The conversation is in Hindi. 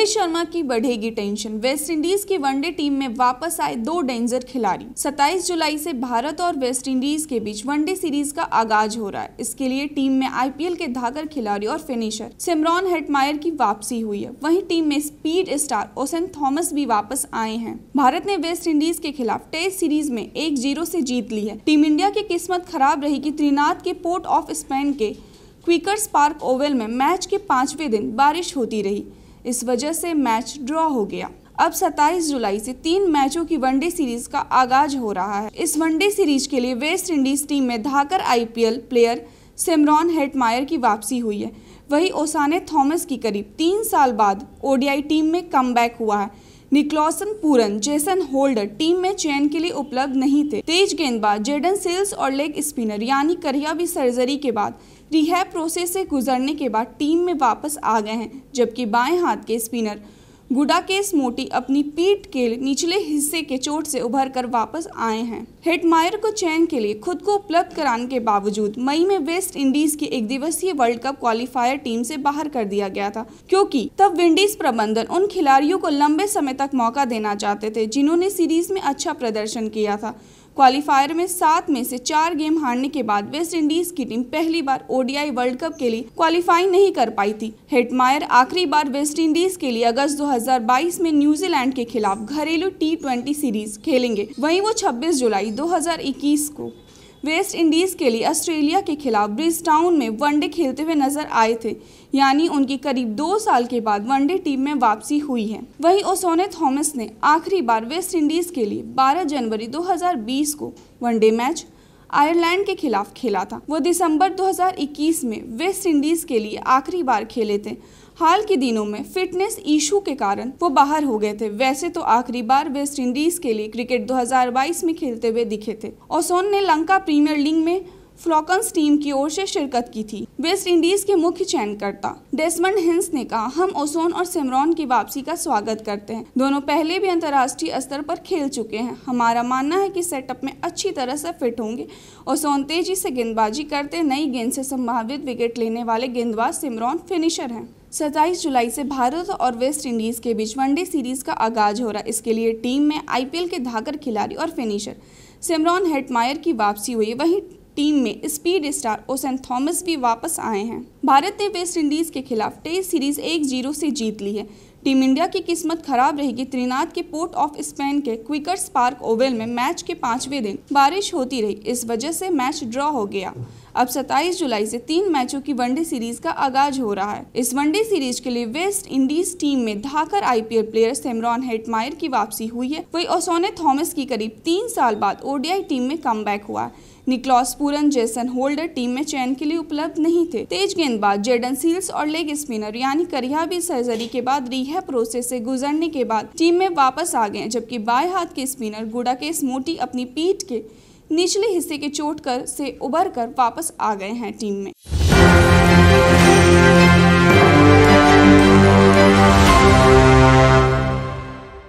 रोहित शर्मा की बढ़ेगी टेंशन वेस्ट इंडीज की वनडे टीम में वापस आए दो डेंजर खिलाड़ी 27 जुलाई से भारत और वेस्ट इंडीज के बीच वनडे सीरीज का आगाज हो रहा है इसके लिए टीम में आईपीएल के धाकर खिलाड़ी और फिनिशर सिमरॉन हेटमायर की वापसी हुई है वहीं टीम में स्पीड स्टार ओसन थॉमस भी वापस आए हैं भारत ने वेस्ट इंडीज के खिलाफ टेस्ट सीरीज में एक जीरो से जीत ली है टीम इंडिया की किस्मत खराब रही की त्रिनाथ के पोर्ट ऑफ स्पेन के क्विकर्स पार्क ओवल में मैच के पांचवे दिन बारिश होती रही इस वजह से मैच ड्रॉ हो गया अब 27 जुलाई से तीन मैचों की वनडे सीरीज का आगाज हो रहा है इस वनडे सीरीज के लिए वेस्ट इंडीज टीम में धाकर आईपीएल प्लेयर सिमरॉन हेटमायर की वापसी हुई है वही ओसाने थॉमस की करीब तीन साल बाद ओडीआई टीम में कम हुआ है Nicholas Pooran Jason Holder team में चयन के लिए उपलब्ध नहीं थे तेज गेंदबाज जेडन सेल्स और लेग स्पिनर यानी करिया भी सर्जरी के बाद रिहैब प्रोसेस से गुजरने के बाद टीम में वापस आ गए हैं जबकि बाएं हाथ के स्पिनर गुडाकेस मोटी अपनी पीठ के निचले हिस्से के चोट से उभर कर वापस आए हैं हेटमायर को चयन के लिए खुद को उपलब्ध कराने के बावजूद मई में वेस्ट इंडीज की एक दिवसीय वर्ल्ड कप क्वालिफायर टीम से बाहर कर दिया गया था क्योंकि तब विंडीज प्रबंधन उन खिलाड़ियों को लंबे समय तक मौका देना चाहते थे जिन्होंने सीरीज में अच्छा प्रदर्शन किया था क्वालिफायर में सात में से चार गेम हारने के बाद वेस्ट इंडीज की टीम पहली बार ओडीआई वर्ल्ड कप के लिए क्वालिफाई नहीं कर पाई थी हेटमायर आखिरी बार वेस्ट इंडीज के लिए अगस्त 2022 में न्यूजीलैंड के खिलाफ घरेलू टी सीरीज खेलेंगे वहीं वो 26 जुलाई 2021 को वेस्ट इंडीज़ के लिए ऑस्ट्रेलिया के खिलाफ ब्रिजटाउन में वनडे खेलते हुए नजर आए थे यानी उनकी करीब दो साल के बाद वनडे टीम में वापसी हुई है वहीं ओसोने थॉमस ने आखिरी बार वेस्ट इंडीज़ के लिए 12 जनवरी 2020 को वनडे मैच आयरलैंड के खिलाफ खेला था वो दिसंबर 2021 में वेस्ट इंडीज़ के लिए आखिरी बार खेले थे हाल के दिनों में फिटनेस इशू के कारण वो बाहर हो गए थे वैसे तो आखिरी बार वेस्ट इंडीज के लिए क्रिकेट 2022 में खेलते हुए दिखे थे ओसोन ने लंका प्रीमियर लीग में फ्लॉकन्स टीम की ओर से शिरकत की थी वेस्ट इंडीज के मुख्य चयनकर्ता डेस्मंड हिंस ने कहा हम ओसोन और सिमरॉन की वापसी का स्वागत करते हैं दोनों पहले भी अंतर्राष्ट्रीय स्तर पर खेल चुके हैं हमारा मानना है कि सेटअप में अच्छी तरह से फिट होंगे ओसोन तेजी से गेंदबाजी करते नई गेंद से संभावित विकेट लेने वाले गेंदबाज सिमरॉन फिनिशर हैं सत्ताईस जुलाई से भारत और वेस्ट इंडीज के बीच वनडे सीरीज का आगाज हो रहा है इसके लिए टीम में आईपीएल के धाकर खिलाड़ी और फिनिशर सिमरॉन हेटमायर की वापसी हुई वहीं टीम में स्पीड स्टार ओसेंट थॉमस भी वापस आए हैं भारत ने वेस्ट इंडीज़ के खिलाफ टेस्ट सीरीज एक जीरो से जीत ली है टीम इंडिया की किस्मत खराब रहेगी त्रिनाथ के पोर्ट ऑफ स्पेन के क्विकर्स पार्क ओवल में मैच के पांचवें दिन बारिश होती रही इस वजह से मैच ड्रॉ हो गया अब 27 जुलाई से तीन मैचों की वनडे सीरीज का आगाज हो रहा है इस वनडे सीरीज के लिए वेस्ट इंडीज टीम में धाकर आईपीएल प्लेयर सेमरॉन हेटमायर की वापसी हुई है वही ओसोने थॉमस की करीब तीन साल बाद ओडीआई टीम में कम हुआ है निक्लॉस पूरन जैसन होल्डर टीम में चयन के लिए उपलब्ध नहीं थे तेज गेंद दिन बाद जेडन सील्स और लेग स्पिनर यानी करिया भी सर्जरी के बाद रिहा प्रोसेस से गुजरने के बाद टीम में वापस आ गए जबकि बाएं हाथ के स्पिनर गुड़ा के स्मूटी अपनी पीठ के निचले हिस्से के चोट कर से उबर कर वापस आ गए हैं टीम में